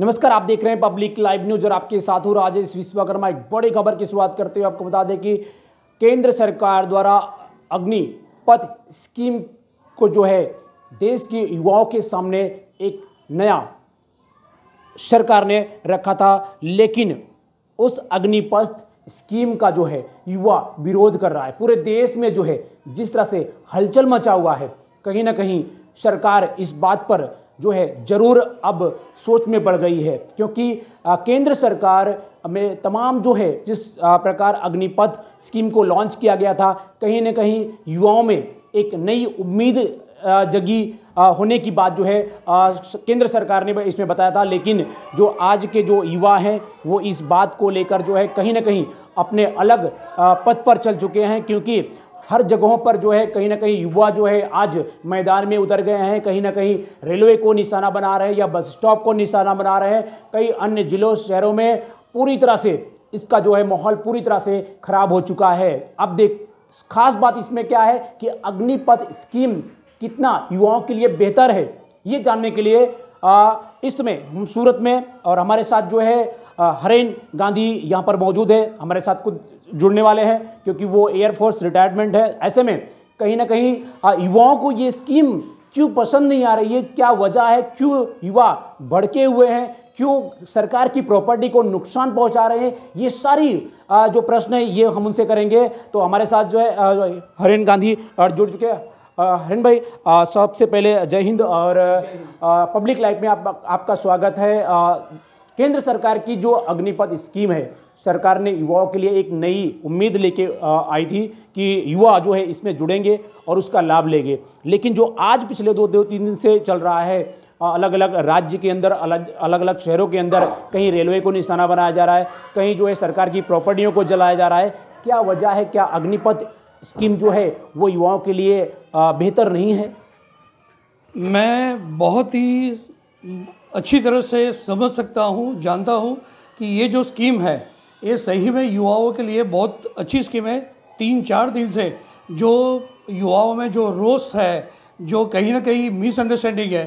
नमस्कार आप देख रहे हैं पब्लिक लाइव न्यूज और आपके साथ हूँ राजेश विश्वकर्मा एक बड़ी खबर की शुरुआत करते हुए आपको बता दें कि केंद्र सरकार द्वारा अग्निपथ स्कीम को जो है देश के युवाओं के सामने एक नया सरकार ने रखा था लेकिन उस अग्निपथ स्कीम का जो है युवा विरोध कर रहा है पूरे देश में जो है जिस तरह से हलचल मचा हुआ है कहीं ना कहीं सरकार इस बात पर जो है ज़रूर अब सोच में बढ़ गई है क्योंकि केंद्र सरकार में तमाम जो है जिस प्रकार अग्निपथ स्कीम को लॉन्च किया गया था कहीं ना कहीं युवाओं में एक नई उम्मीद जगी होने की बात जो है केंद्र सरकार ने इसमें बताया था लेकिन जो आज के जो युवा हैं वो इस बात को लेकर जो है कहीं ना कहीं अपने अलग पथ पर चल चुके हैं क्योंकि हर जगहों पर जो है कहीं ना कहीं युवा जो है आज मैदान में उतर गए हैं कहीं ना कहीं रेलवे को निशाना बना रहे हैं या बस स्टॉप को निशाना बना रहे हैं कई अन्य जिलों शहरों में पूरी तरह से इसका जो है माहौल पूरी तरह से खराब हो चुका है अब देख खास बात इसमें क्या है कि अग्निपथ स्कीम कितना युवाओं के लिए बेहतर है ये जानने के लिए इसमें हम सूरत में और हमारे साथ जो है हरेन गांधी यहाँ पर मौजूद है हमारे साथ कुछ जुड़ने वाले हैं क्योंकि वो एयरफोर्स रिटायरमेंट है ऐसे में कहीं ना कहीं हाँ, युवाओं को ये स्कीम क्यों पसंद नहीं आ रही है क्या वजह है क्यों युवा भड़के हुए हैं क्यों सरकार की प्रॉपर्टी को नुकसान पहुंचा रहे हैं ये सारी हाँ, जो प्रश्न है ये हम उनसे करेंगे तो हमारे साथ जो है हाँ, हरेन गांधी जुड़ चुके हैं हरेन भाई सबसे पहले जय हिंद और पब्लिक लाइफ में आप, आपका स्वागत है केंद्र सरकार की जो अग्निपथ स्कीम है सरकार ने युवाओं के लिए एक नई उम्मीद लेके आई थी कि युवा जो है इसमें जुड़ेंगे और उसका लाभ लेंगे लेकिन जो आज पिछले दो दो तीन दिन से चल रहा है अलग अलग राज्य के अंदर अलग अलग अलग शहरों के अंदर कहीं रेलवे को निशाना बनाया जा रहा है कहीं जो है सरकार की प्रॉपर्टियों को जलाया जा रहा है क्या वजह है क्या अग्निपथ स्कीम जो है वो युवाओं के लिए बेहतर नहीं है मैं बहुत ही अच्छी तरह से समझ सकता हूँ जानता हूँ कि ये जो स्कीम है ये सही में युवाओं के लिए बहुत अच्छी स्कीम है तीन चार दिन से जो युवाओं में जो रोस है जो कहीं ना कहीं मिसअंडरस्टैंडिंग है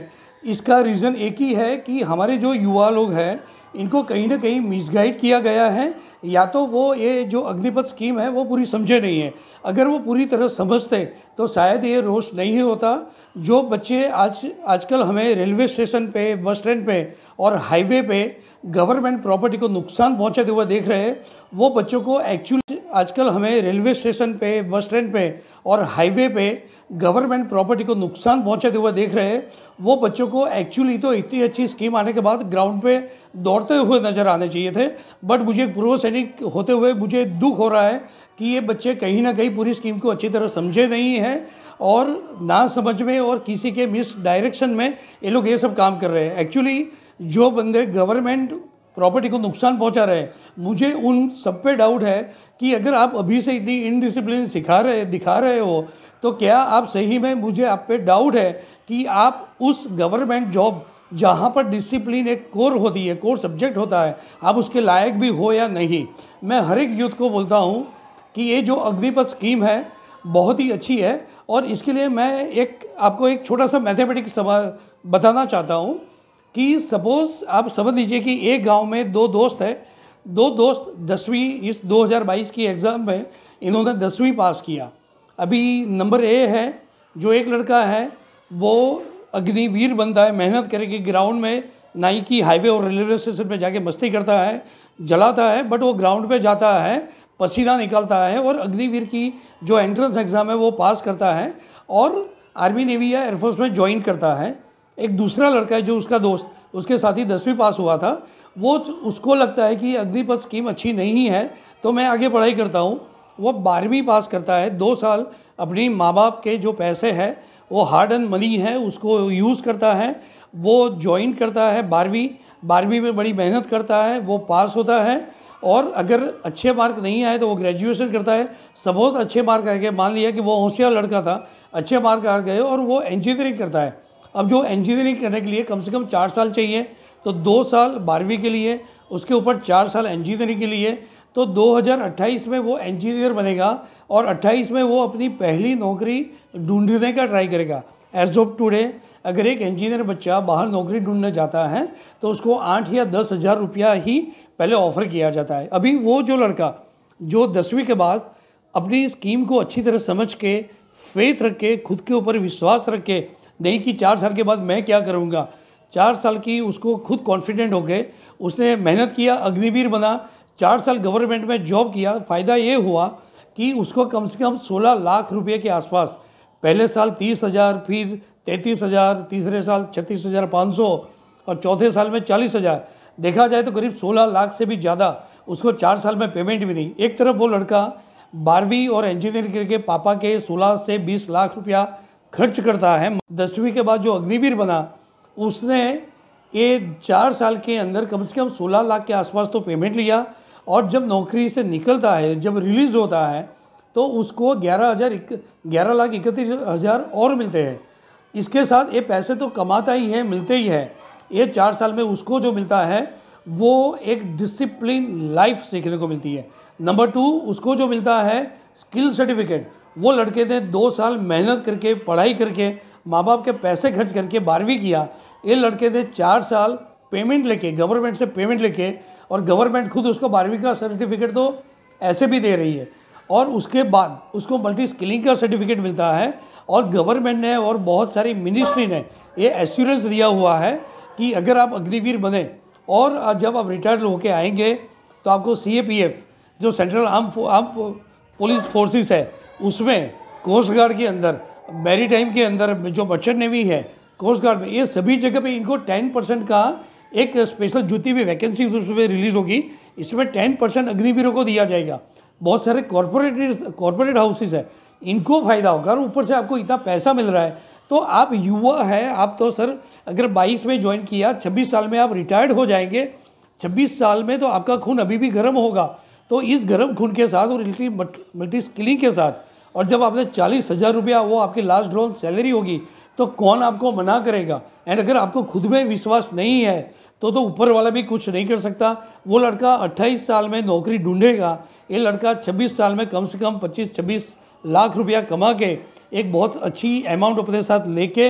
इसका रीज़न एक ही है कि हमारे जो युवा लोग हैं इनको कहीं ना कहीं मिसगाइड किया गया है या तो वो ये जो अग्निपथ स्कीम है वो पूरी समझे नहीं है अगर वो पूरी तरह समझते तो शायद ये रोष नहीं होता जो बच्चे आज आजकल हमें रेलवे स्टेशन पे बस स्टैंड पे और हाईवे पे गवर्नमेंट प्रॉपर्टी को नुकसान पहुंचाते हुए देख रहे हैं वो बच्चों को एक्चुअली आजकल हमें रेलवे स्टेशन पे बस स्टैंड पे और हाईवे पे गवर्नमेंट प्रॉपर्टी को नुकसान पहुंचाते हुए देख रहे हैं वो बच्चों को एक्चुअली तो इतनी अच्छी स्कीम आने के बाद ग्राउंड पे दौड़ते हुए नज़र आने चाहिए थे बट मुझे एक पूर्व सैनिक होते हुए मुझे दुख हो रहा है कि ये बच्चे कहीं ना कहीं पूरी स्कीम को अच्छी तरह समझे नहीं हैं और ना समझ में और किसी के मिस डायरेक्शन में ये लोग ये सब काम कर रहे हैं एक्चुअली जो बंदे गवर्नमेंट प्रॉपर्टी को नुकसान पहुंचा रहे हैं मुझे उन सब पे डाउट है कि अगर आप अभी से इतनी इनडिसिप्लिन सिखा रहे दिखा रहे हो तो क्या आप सही में मुझे आप पे डाउट है कि आप उस गवर्नमेंट जॉब जहाँ पर डिसिप्लिन एक कोर होती है कोर सब्जेक्ट होता है आप उसके लायक भी हो या नहीं मैं हर एक यूथ को बोलता हूँ कि ये जो अग्निपथ स्कीम है बहुत ही अच्छी है और इसके लिए मैं एक आपको एक छोटा सा मैथमेटिक्स बताना चाहता हूँ कि सपोज़ आप समझ लीजिए कि एक गांव में दो दोस्त है दो दोस्त दसवीं इस 2022 की एग्ज़ाम में इन्होंने दसवीं पास किया अभी नंबर ए है जो एक लड़का है वो अग्निवीर बनता है मेहनत करके ग्राउंड में नाई की हाईवे और रेलवे स्टेशन पे जाके मस्ती करता है जलाता है बट वो ग्राउंड पे जाता है पसीना निकालता है और अग्निवीर की जो एंट्रेंस एग्ज़ाम है वो पास करता है और आर्मी नेवी या एयरफोर्स में ज्वाइन करता है एक दूसरा लड़का है जो उसका दोस्त उसके साथ ही दसवीं पास हुआ था वो उसको लगता है कि अग्निपथ स्कीम अच्छी नहीं है तो मैं आगे पढ़ाई करता हूँ वो बारहवीं पास करता है दो साल अपनी माँ बाप के जो पैसे हैं वो हार्ड एंड मनी है उसको यूज़ करता है वो ज्वाइन करता है बारहवीं बारहवीं में बड़ी मेहनत करता है वो पास होता है और अगर अच्छे मार्क नहीं आए तो वो ग्रेजुएशन करता है सब बहुत अच्छे मार्क आ गए मान लिया कि वो होशियार लड़का था अच्छे मार्क आ गए और वो इंजीनियरिंग करता है अब जो इंजीनियरिंग करने के लिए कम से कम चार साल चाहिए तो दो साल बारहवीं के लिए उसके ऊपर चार साल इंजीनियरिंग के लिए तो 2028 में वो इंजीनियर बनेगा और 28 में वो अपनी पहली नौकरी ढूंढने का ट्राई करेगा एज ऑफ टूडे अगर एक इंजीनियर बच्चा बाहर नौकरी ढूंढने जाता है तो उसको आठ या दस हज़ार रुपया ही पहले ऑफ़र किया जाता है अभी वो जो लड़का जो दसवीं के बाद अपनी स्कीम को अच्छी तरह समझ के फेथ रख के खुद के ऊपर विश्वास रख के नहीं कि चार साल के बाद मैं क्या करूँगा चार साल की उसको खुद कॉन्फिडेंट हो गए उसने मेहनत किया अग्निवीर बना चार साल गवर्नमेंट में जॉब किया फ़ायदा ये हुआ कि उसको कम से कम 16 लाख रुपए के आसपास पहले साल तीस हज़ार फिर तैंतीस हज़ार तीसरे साल छत्तीस हज़ार पाँच सौ और चौथे साल में चालीस हज़ार देखा जाए तो करीब सोलह लाख से भी ज़्यादा उसको चार साल में पेमेंट भी नहीं एक तरफ वो लड़का बारहवीं और इंजीनियरिंग करके पापा के सोलह से बीस लाख रुपया खर्च करता है दसवीं के बाद जो अग्निवीर बना उसने ये चार साल के अंदर कम से कम सोलह लाख के आसपास तो पेमेंट लिया और जब नौकरी से निकलता है जब रिलीज़ होता है तो उसको ग्यारह हज़ार ग्यारह लाख इकतीस हज़ार और मिलते हैं इसके साथ ये पैसे तो कमाता ही है मिलते ही है ये चार साल में उसको जो मिलता है वो एक डिसिप्लिन लाइफ सीखने को मिलती है नंबर टू उसको जो मिलता है स्किल सर्टिफिकेट वो लड़के ने दो साल मेहनत करके पढ़ाई करके माँ बाप के पैसे खर्च करके बारहवीं किया ये लड़के ने चार साल पेमेंट लेके गवर्नमेंट से पेमेंट लेके और गवर्नमेंट खुद उसको बारहवीं का सर्टिफिकेट तो ऐसे भी दे रही है और उसके बाद उसको मल्टी स्किलिंग का सर्टिफिकेट मिलता है और गवर्नमेंट ने और बहुत सारी मिनिस्ट्री ने ये एश्योरेंस दिया हुआ है कि अगर आप अग्निवीर बने और जब आप रिटायर्ड होके आएंगे तो आपको सी जो central arm arm police forces है उसमें कोस्ट गार्ड के अंदर मेरी टाइम के अंदर जो मर्चेंट नेवी है कोस्ट गार्ड में ये सभी जगह पे इनको टेन परसेंट का एक स्पेशल जूती भी वैकेंसी उसमें रिलीज़ होगी इसमें टेन परसेंट अग्निवीरों को दिया जाएगा बहुत सारे कॉरपोरेट कॉरपोरेट हाउसेज है इनको फ़ायदा होगा और ऊपर से आपको इतना पैसा मिल रहा है तो आप युवा है आप तो सर अगर 22 में ज्वाइन किया 26 साल में आप रिटायर्ड हो जाएंगे 26 साल में तो आपका खून अभी भी गर्म होगा तो इस गर्म खून के साथ और मल्टी स्किलिंग के साथ और जब आपने चालीस हज़ार रुपया वो आपकी लास्ट ड्रोन सैलरी होगी तो कौन आपको मना करेगा एंड अगर आपको खुद में विश्वास नहीं है तो तो ऊपर वाला भी कुछ नहीं कर सकता वो लड़का 28 साल में नौकरी ढूंढेगा ये लड़का 26 साल में कम से कम 25-26 लाख रुपया कमा के एक बहुत अच्छी अमाउंट अपने साथ लेके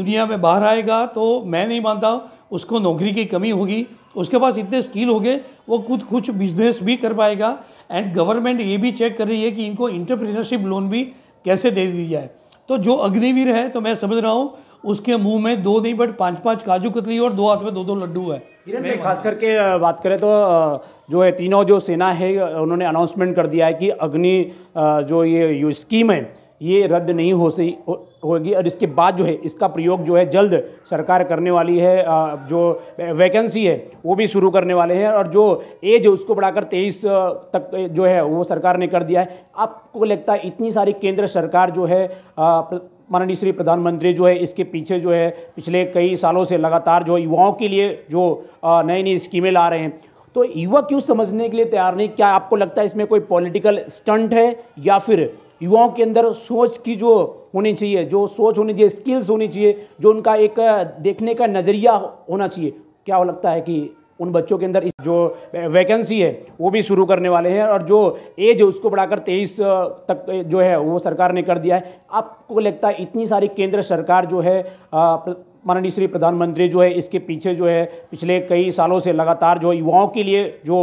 दुनिया में बाहर आएगा तो मैं नहीं मानता उसको नौकरी की कमी होगी उसके पास इतने स्किल होंगे वो खुद कुछ बिजनेस भी कर पाएगा एंड गवर्नमेंट ये भी चेक कर रही है कि इनको इंटरप्रीनरशिप लोन भी कैसे दे दी जाए तो जो अग्निवीर है तो मैं समझ रहा हूँ उसके मुंह में दो नहीं बट पांच पांच काजू कतली और दो हाथ में दो दो लड्डू है खास करके बात करें तो जो है तीनों जो सेना है उन्होंने अनाउंसमेंट कर दिया है कि अग्नि जो ये स्कीम है ये रद्द नहीं हो सही होगी और इसके बाद जो है इसका प्रयोग जो है जल्द सरकार करने वाली है जो वैकेंसी है वो भी शुरू करने वाले हैं और जो एज है उसको बढ़ाकर तेईस तक जो है वो सरकार ने कर दिया है आपको लगता है इतनी सारी केंद्र सरकार जो है माननीय श्री प्रधानमंत्री जो है इसके पीछे जो है पिछले कई सालों से लगातार जो युवाओं के लिए जो नई नई स्कीमें ला रहे हैं तो युवा क्यों समझने के लिए तैयार नहीं क्या आपको लगता है इसमें कोई पॉलिटिकल स्टंट है या फिर युवाओं के अंदर सोच की जो होनी चाहिए जो सोच होनी चाहिए स्किल्स होनी चाहिए जो उनका एक देखने का नज़रिया होना चाहिए क्या हो लगता है कि उन बच्चों के अंदर जो वैकेंसी है वो भी शुरू करने वाले हैं और जो एज है उसको बढ़ाकर तेईस तक जो है वो सरकार ने कर दिया है आपको लगता है इतनी सारी केंद्र सरकार जो है माननीय श्री प्रधानमंत्री जो है इसके पीछे जो है पिछले कई सालों से लगातार जो युवाओं के लिए जो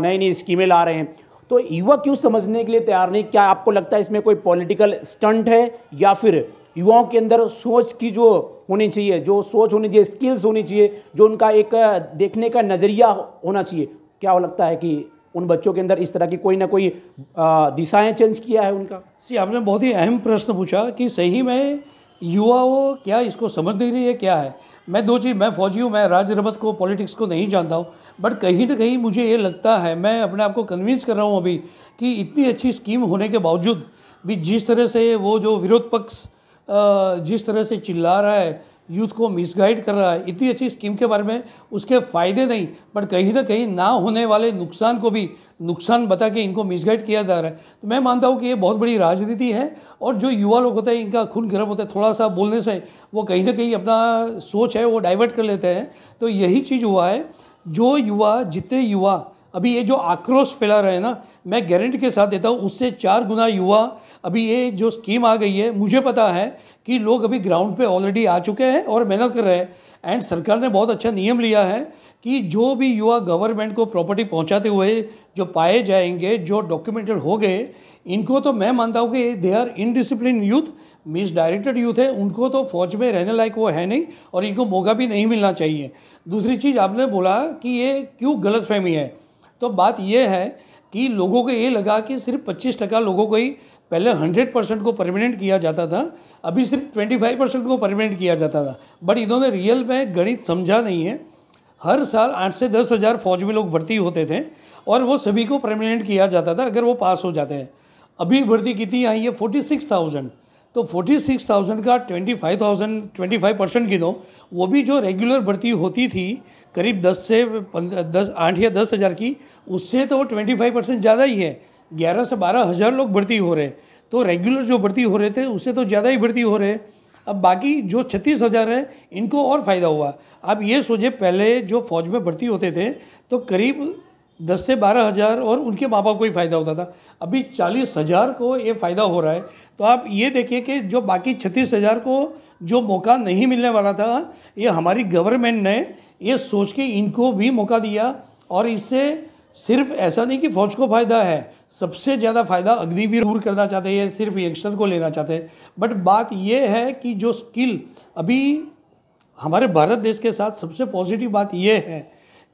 नई नई स्कीमें ला रहे हैं तो युवा क्यों समझने के लिए तैयार नहीं क्या आपको लगता है इसमें कोई पॉलिटिकल स्टंट है या फिर युवाओं के अंदर सोच की जो होनी चाहिए जो सोच होनी चाहिए स्किल्स होनी चाहिए जो उनका एक देखने का नज़रिया होना चाहिए क्या लगता है कि उन बच्चों के अंदर इस तरह की कोई ना कोई दिशाएं चेंज किया है उनका सी आपने बहुत ही अहम प्रश्न पूछा कि सही में युवा वो क्या इसको समझ नहीं रही है क्या है मैं दो चीज़ मैं फौजी हूँ मैं राज्य रमत को पॉलिटिक्स को नहीं जानता हूँ बट कहीं ना कहीं मुझे ये लगता है मैं अपने आप को कन्विंस कर रहा हूँ अभी कि इतनी अच्छी स्कीम होने के बावजूद भी जिस तरह से वो जो विरोध पक्ष जिस तरह से चिल्ला रहा है यूथ को मिसगाइड कर रहा है इतनी अच्छी स्कीम के बारे में उसके फ़ायदे नहीं बट कहीं ना कहीं ना होने वाले नुकसान को भी नुकसान बता के इनको मिसगाइड किया जा रहा है तो मैं मानता हूँ कि ये बहुत बड़ी राजनीति है और जो युवा लोग होते हैं इनका खून गर्म होता है थोड़ा सा बोलने से वो कहीं ना कहीं अपना सोच है वो डाइवर्ट कर लेते हैं तो यही चीज़ हुआ है जो युवा जितने युवा अभी ये जो आक्रोश फैला रहे हैं ना मैं गारंटी के साथ देता हूँ उससे चार गुना युवा अभी ये जो स्कीम आ गई है मुझे पता है कि लोग अभी ग्राउंड पे ऑलरेडी आ चुके हैं और मेहनत कर रहे हैं एंड सरकार ने बहुत अच्छा नियम लिया है कि जो भी युवा गवर्नमेंट को प्रॉपर्टी पहुंचाते हुए जो पाए जाएंगे जो डॉक्यूमेंटेड हो गए इनको तो मैं मानता हूँ कि they are indiscipline youth misdirected youth है उनको तो फौज में रहने लायक वो है नहीं और इनको मौका भी नहीं मिलना चाहिए दूसरी चीज़ आपने बोला कि ये क्यों गलत फहमी है तो बात यह है कि लोगों को ये लगा कि सिर्फ पच्चीस टका लोगों को ही पहले हंड्रेड परसेंट को परमानेंट किया जाता था अभी सिर्फ ट्वेंटी फाइव परसेंट को परमानेंट किया जाता था बट इन्होंने रियल में गणित समझा नहीं है हर साल आठ से दस हज़ार फौज में लोग भर्ती होते थे और वो सभी को परमानेंट किया जाता था अगर वो पास हो जाते हैं अभी भर्ती कितनी आई है फोर्टी सिक्स थाउजेंड तो फोर्टी सिक्स थाउजेंड का twenty five thousand twenty five percent गिनो वो भी जो रेगुलर भर्ती होती थी करीब दस से दस आठ या दस हज़ार की उससे तो वो ट्वेंटी फाइव परसेंट ज़्यादा ही है ग्यारह से बारह हज़ार लोग भर्ती हो रहे तो रेगुलर जो भर्ती हो रहे थे उससे तो ज़्यादा ही भर्ती हो रहे अब बाकी जो छत्तीस हज़ार है इनको और फ़ायदा हुआ आप ये सोचे पहले जो फौज में भर्ती होते थे तो करीब दस से बारह हज़ार और उनके माँ बाप को ही फ़ायदा होता था अभी चालीस हज़ार को ये फ़ायदा हो रहा है तो आप ये देखिए कि जो बाकी छत्तीस हज़ार को जो मौका नहीं मिलने वाला था ये हमारी गवर्नमेंट ने ये सोच के इनको भी मौका दिया और इससे सिर्फ ऐसा नहीं कि फ़ौज को फ़ायदा है सबसे ज़्यादा फ़ायदा अग्निवीर दूर करना चाहते हैं सिर्फ यंगस्टर को लेना चाहते हैं बट बात यह है कि जो स्किल अभी हमारे भारत देश के साथ सबसे पॉजिटिव बात यह है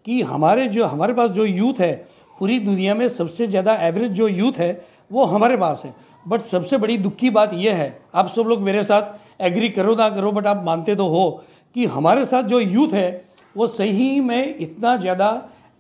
कि हमारे जो हमारे पास जो यूथ है पूरी दुनिया में सबसे ज़्यादा एवरेज जो यूथ है वो हमारे पास है बट सबसे बड़ी दुख की बात यह है आप सब लोग मेरे साथ एग्री करो ना करो बट आप मानते तो हो कि हमारे साथ जो यूथ है वो सही में इतना ज़्यादा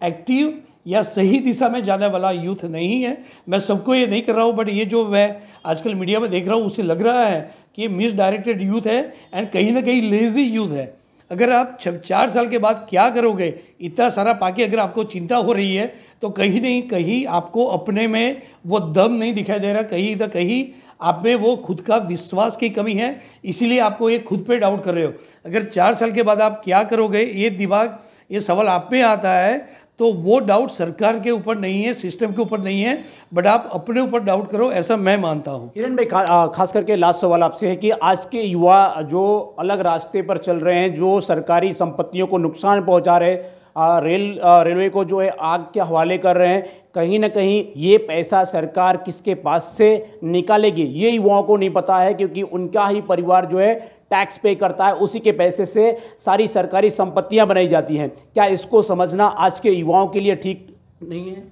एक्टिव या सही दिशा में जाने वाला यूथ नहीं है मैं सबको ये नहीं कर रहा हूँ बट ये जो मैं आजकल मीडिया में देख रहा हूँ उसे लग रहा है कि ये मिसडायरेक्टेड यूथ है एंड कहीं ना कहीं लेज़ी यूथ है अगर आप छ चार साल के बाद क्या करोगे इतना सारा पाके अगर आपको चिंता हो रही है तो कहीं नहीं कहीं आपको अपने में वो दम नहीं दिखाई दे रहा कहीं ना कहीं आप में वो खुद का विश्वास की कमी है इसीलिए आपको ये खुद पे डाउट कर रहे हो अगर चार साल के बाद आप क्या करोगे ये दिमाग ये सवाल आप में आता है तो वो डाउट सरकार के ऊपर नहीं है सिस्टम के ऊपर नहीं है बट आप अपने ऊपर डाउट करो ऐसा मैं मानता हूँ किरण भाई खा, खास करके लास्ट सवाल आपसे है कि आज के युवा जो अलग रास्ते पर चल रहे हैं जो सरकारी संपत्तियों को नुकसान पहुँचा रहे आ, रेल रेलवे को जो है आग के हवाले कर रहे हैं कहीं ना कहीं ये पैसा सरकार किसके पास से निकालेगी ये युवाओं को नहीं पता है क्योंकि उनका ही परिवार जो है टैक्स पे करता है उसी के पैसे से सारी सरकारी संपत्तियां बनाई जाती हैं क्या इसको समझना आज के युवाओं के लिए ठीक नहीं है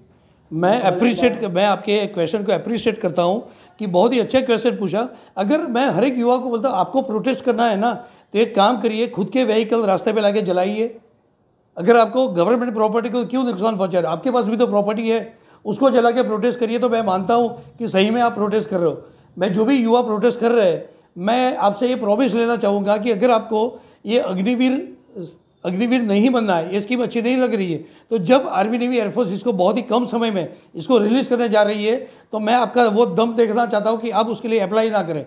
मैं अप्रिशिएट मैं आपके क्वेश्चन को अप्रिशिएट करता हूँ कि बहुत ही अच्छा क्वेश्चन पूछा अगर मैं हर एक युवा को बोलता हूँ आपको प्रोटेस्ट करना है ना तो एक काम करिए खुद के व्हीकल रास्ते पर लाके जलाइए अगर आपको गवर्नमेंट प्रॉपर्टी को क्यों नुकसान पहुँचा रहे आपके पास भी तो प्रॉपर्टी है उसको जला के प्रोटेस्ट करिए तो मैं मानता हूँ कि सही में आप प्रोटेस्ट कर रहे हो मैं जो भी युवा प्रोटेस्ट कर रहे हैं मैं आपसे ये प्रॉमिस लेना चाहूँगा कि अगर आपको ये अग्निवीर अग्निवीर नहीं बनना है ये स्कीम अच्छी नहीं लग रही है तो जब आर्मी नेवी एयरफोर्स इसको बहुत ही कम समय में इसको रिलीज़ करने जा रही है तो मैं आपका वो दम देखना चाहता हूँ कि आप उसके लिए अप्लाई ना करें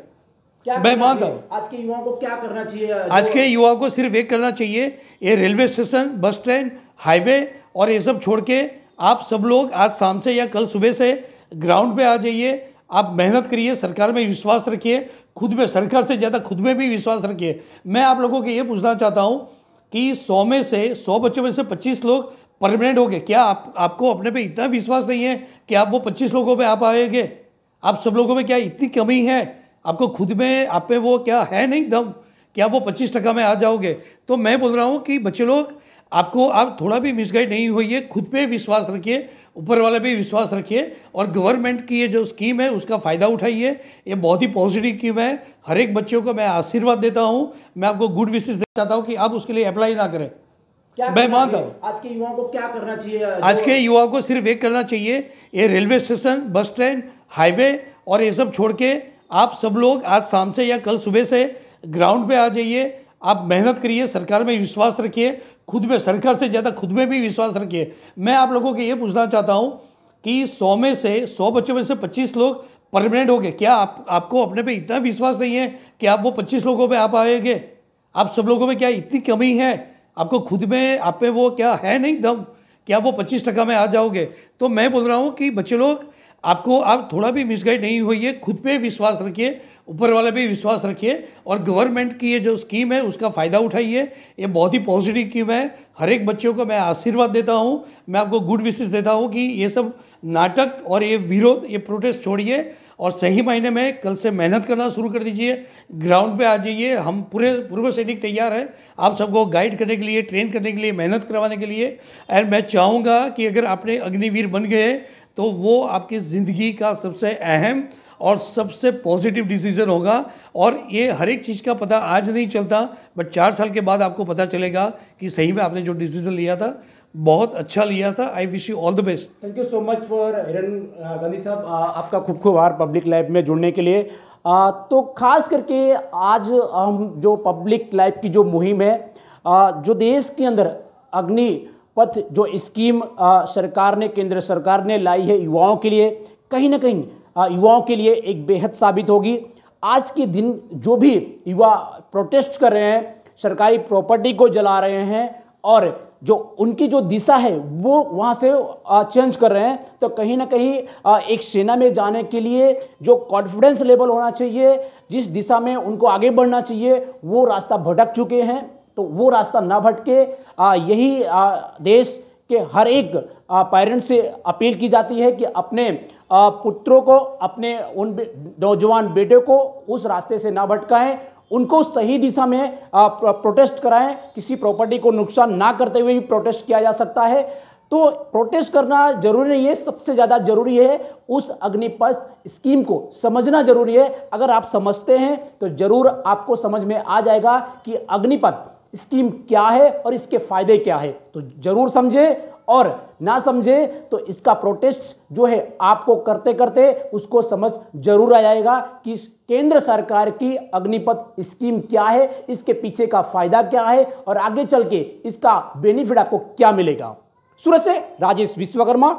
मैं मानता हूँ आज के युवाओं को क्या करना चाहिए आज के युवाओं को सिर्फ एक करना चाहिए ये railway station bus stand highway और ये सब छोड़ के आप सब लोग आज शाम से या कल सुबह से ग्राउंड पे आ जाइए आप मेहनत करिए सरकार में विश्वास रखिए खुद में सरकार से ज़्यादा खुद में भी विश्वास रखिए मैं आप लोगों को ये पूछना चाहता हूँ कि सौ में से सौ बच्चों में से पच्चीस लोग परमानेंट हो गए क्या आप आपको अपने पे इतना विश्वास नहीं है कि आप वो पच्चीस लोगों पे आप आएंगे आप सब लोगों में क्या इतनी कमी है आपको खुद में आप पे वो क्या है नहीं दम क्या वो पच्चीस टका में आ जाओगे तो मैं बोल रहा हूँ कि बच्चे लोग आपको आप थोड़ा भी मिसगाइड नहीं हुई है खुद पे विश्वास रखिए ऊपर वाले पे विश्वास रखिए और गवर्नमेंट की ये जो स्कीम है उसका फ़ायदा उठाइए ये बहुत ही पॉजिटिव स्कीम है हर एक बच्चों को मैं आशीर्वाद देता हूँ मैं आपको गुड विशेष देना चाहता हूँ कि आप उसके लिए अप्लाई ना करें मैं मानता हूँ आज के युवाओं को क्या करना चाहिए आज के युवाओं को सिर्फ एक करना चाहिए ये railway station bus stand highway और ये सब छोड़ के आप सब लोग आज शाम से या कल सुबह से ग्राउंड पे आ जाइए आप मेहनत करिए सरकार में विश्वास रखिए खुद में सरकार से ज़्यादा खुद में भी विश्वास रखिए मैं आप लोगों के ये पूछना चाहता हूँ कि सौ में से सौ बच्चों में से पच्चीस लोग परमानेंट हो गए क्या आप आपको अपने पे इतना विश्वास नहीं है कि आप वो पच्चीस लोगों में आप आएंगे आप सब लोगों में क्या इतनी कमी है आपको खुद में आप पे वो क्या है नहीं दम क्या वो पच्चीस टका में आ जाओगे तो मैं बोल रहा हूँ कि बच्चे लोग आपको आप थोड़ा भी मिसगाइड नहीं होइए खुद पे विश्वास रखिए ऊपर वाले पे विश्वास रखिए और गवर्नमेंट की ये जो स्कीम है उसका फ़ायदा उठाइए ये बहुत ही पॉजिटिव स्कीम है हर एक बच्चों को मैं आशीर्वाद देता हूँ मैं आपको गुड विशेष देता हूँ कि ये सब नाटक और ये विरोध ये प्रोटेस्ट छोड़िए और सही महीने में कल से मेहनत करना शुरू कर दीजिए ग्राउंड पे आ जाइए हम पूरे पूर्व सैनिक तैयार हैं आप सबको गाइड करने के लिए ट्रेन करने के लिए मेहनत करवाने के लिए एंड मैं चाहूँगा कि अगर आपने अग्निवीर बन गए तो वो आपकी ज़िंदगी का सबसे अहम और सबसे पॉजिटिव डिसीजन होगा और ये हर एक चीज़ का पता आज नहीं चलता बट चार साल के बाद आपको पता चलेगा कि सही में आपने जो डिसीजन लिया था बहुत अच्छा लिया था I wish you all the best thank you so much for Hiran Gandhi साहब आपका खूब खूब आर पब्लिक लाइफ में जुड़ने के लिए आ, तो खास करके आज हम जो पब्लिक लाइफ की जो मुहिम है आ, जो देश के अंदर अग्नि पथ जो स्कीम सरकार ने केंद्र सरकार ने लाई है युवाओं के लिए कहीं ना कहीं युवाओं के लिए एक बेहद साबित होगी आज के दिन जो भी युवा प्रोटेस्ट कर रहे हैं सरकारी प्रॉपर्टी को जला रहे हैं और जो उनकी जो दिशा है वो वहाँ से चेंज कर रहे हैं तो कहीं ना कहीं एक सेना में जाने के लिए जो कॉन्फिडेंस लेवल होना चाहिए जिस दिशा में उनको आगे बढ़ना चाहिए वो रास्ता भटक चुके हैं तो वो रास्ता ना भटके आ, यही आ, देश के हर एक पेरेंट्स से अपील की जाती है कि अपने पुत्रों को अपने उन नौजवान बेटे को उस रास्ते से ना भटकाएं उनको सही दिशा में प्रोटेस्ट कराएं किसी प्रॉपर्टी को नुकसान ना करते हुए भी प्रोटेस्ट किया जा सकता है तो प्रोटेस्ट करना जरूरी नहीं है सबसे ज़्यादा जरूरी है उस अग्निपथ स्कीम को समझना जरूरी है अगर आप समझते हैं तो ज़रूर आपको समझ में आ जाएगा कि अग्निपथ स्कीम क्या है और इसके फायदे क्या है तो जरूर समझे और ना समझे तो इसका प्रोटेस्ट जो है आपको करते करते उसको समझ जरूर आ जाएगा कि केंद्र सरकार की अग्निपथ स्कीम क्या है इसके पीछे का फायदा क्या है और आगे चल के इसका बेनिफिट आपको क्या मिलेगा सूरत से राजेश विश्वकर्मा